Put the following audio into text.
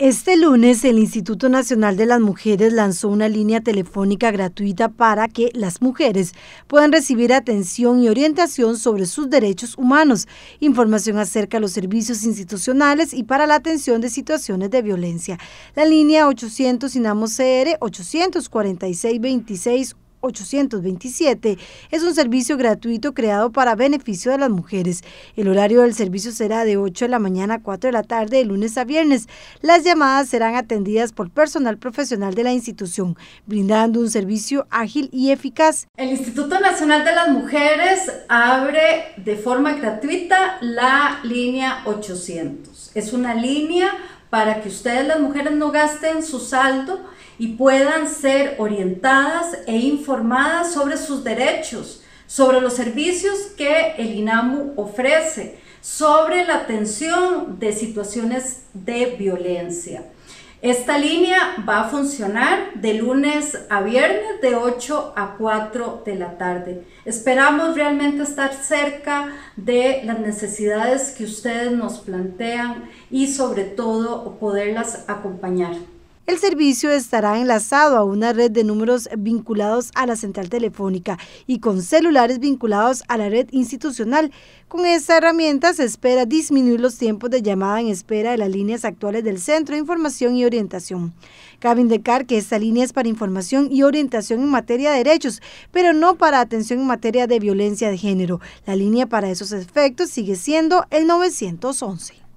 Este lunes el Instituto Nacional de las Mujeres lanzó una línea telefónica gratuita para que las mujeres puedan recibir atención y orientación sobre sus derechos humanos, información acerca de los servicios institucionales y para la atención de situaciones de violencia. La línea 800 INAMO CR 846 26 827. Es un servicio gratuito creado para beneficio de las mujeres. El horario del servicio será de 8 de la mañana a 4 de la tarde de lunes a viernes. Las llamadas serán atendidas por personal profesional de la institución, brindando un servicio ágil y eficaz. El Instituto Nacional de las Mujeres abre de forma gratuita la línea 800. Es una línea para que ustedes las mujeres no gasten su saldo y puedan ser orientadas e informadas sobre sus derechos, sobre los servicios que el INAMU ofrece, sobre la atención de situaciones de violencia. Esta línea va a funcionar de lunes a viernes de 8 a 4 de la tarde. Esperamos realmente estar cerca de las necesidades que ustedes nos plantean y sobre todo poderlas acompañar. El servicio estará enlazado a una red de números vinculados a la central telefónica y con celulares vinculados a la red institucional. Con esta herramienta se espera disminuir los tiempos de llamada en espera de las líneas actuales del Centro de Información y Orientación. Cabe indicar que esta línea es para información y orientación en materia de derechos, pero no para atención en materia de violencia de género. La línea para esos efectos sigue siendo el 911.